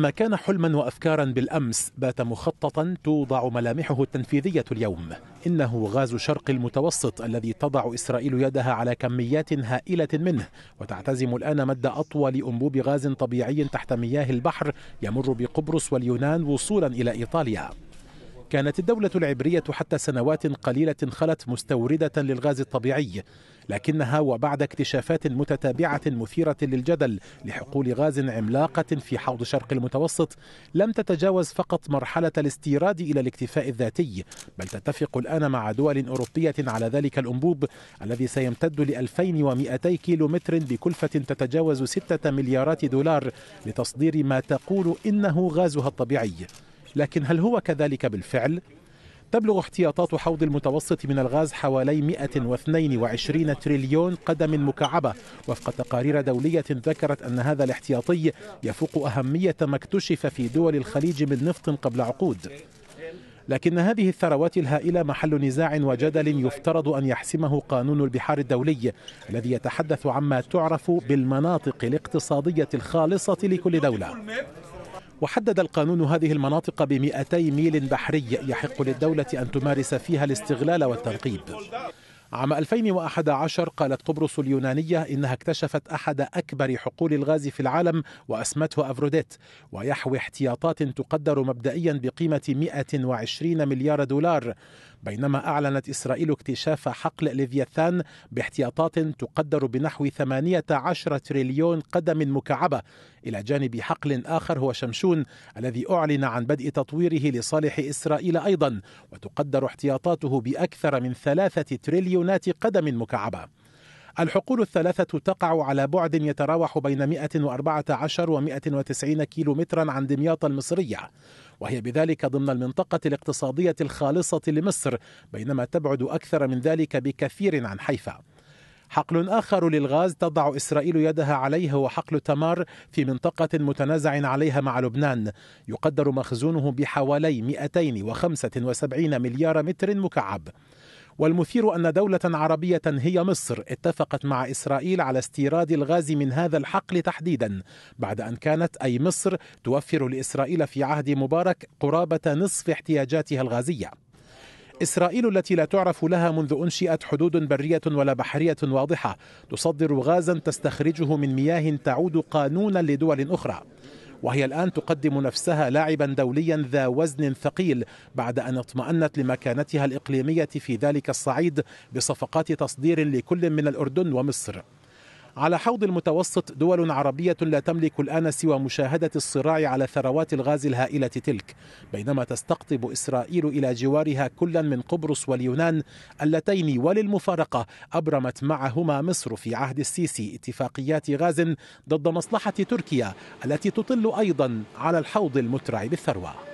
ما كان حلما وافكارا بالامس بات مخططا توضع ملامحه التنفيذيه اليوم انه غاز شرق المتوسط الذي تضع اسرائيل يدها على كميات هائله منه وتعتزم الان مد اطول انبوب غاز طبيعي تحت مياه البحر يمر بقبرص واليونان وصولا الى ايطاليا كانت الدولة العبرية حتى سنوات قليلة خلت مستوردة للغاز الطبيعي لكنها وبعد اكتشافات متتابعة مثيرة للجدل لحقول غاز عملاقة في حوض شرق المتوسط لم تتجاوز فقط مرحلة الاستيراد إلى الاكتفاء الذاتي بل تتفق الآن مع دول أوروبية على ذلك الأنبوب الذي سيمتد ل 2200 كيلو متر بكلفة تتجاوز 6 مليارات دولار لتصدير ما تقول إنه غازها الطبيعي لكن هل هو كذلك بالفعل؟ تبلغ احتياطات حوض المتوسط من الغاز حوالي 122 تريليون قدم مكعبة وفق تقارير دولية ذكرت أن هذا الاحتياطي يفوق أهمية ما اكتشف في دول الخليج من نفط قبل عقود لكن هذه الثروات الهائلة محل نزاع وجدل يفترض أن يحسمه قانون البحار الدولي الذي يتحدث عما تعرف بالمناطق الاقتصادية الخالصة لكل دولة وحدد القانون هذه المناطق ب 200 ميل بحري يحق للدولة أن تمارس فيها الاستغلال والتنقيب عام 2011 قالت قبرص اليونانية إنها اكتشفت أحد أكبر حقول الغاز في العالم وأسمته أفروديت ويحوي احتياطات تقدر مبدئيا بقيمة 120 مليار دولار بينما أعلنت إسرائيل اكتشاف حقل ليفياثان باحتياطات تقدر بنحو 18 تريليون قدم مكعبة إلى جانب حقل آخر هو شمشون الذي أعلن عن بدء تطويره لصالح إسرائيل أيضا وتقدر احتياطاته بأكثر من ثلاثة تريليون مليونات قدم مكعبة الحقول الثلاثة تقع على بعد يتراوح بين 114 و 190 كيلو مترا عن دمياط المصرية وهي بذلك ضمن المنطقة الاقتصادية الخالصة لمصر بينما تبعد أكثر من ذلك بكثير عن حيفا حقل آخر للغاز تضع إسرائيل يدها عليه هو حقل تمار في منطقة متنازع عليها مع لبنان يقدر مخزونه بحوالي 275 مليار متر مكعب والمثير أن دولة عربية هي مصر اتفقت مع إسرائيل على استيراد الغاز من هذا الحقل تحديدا بعد أن كانت أي مصر توفر لإسرائيل في عهد مبارك قرابة نصف احتياجاتها الغازية إسرائيل التي لا تعرف لها منذ أنشئت حدود برية ولا بحرية واضحة تصدر غازا تستخرجه من مياه تعود قانونا لدول أخرى وهي الآن تقدم نفسها لاعبا دوليا ذا وزن ثقيل بعد أن اطمأنت لمكانتها الإقليمية في ذلك الصعيد بصفقات تصدير لكل من الأردن ومصر على حوض المتوسط دول عربية لا تملك الآن سوى مشاهدة الصراع على ثروات الغاز الهائلة تلك بينما تستقطب إسرائيل إلى جوارها كلا من قبرص واليونان اللتين وللمفارقة أبرمت معهما مصر في عهد السيسي اتفاقيات غاز ضد مصلحة تركيا التي تطل أيضا على الحوض المترع بالثروة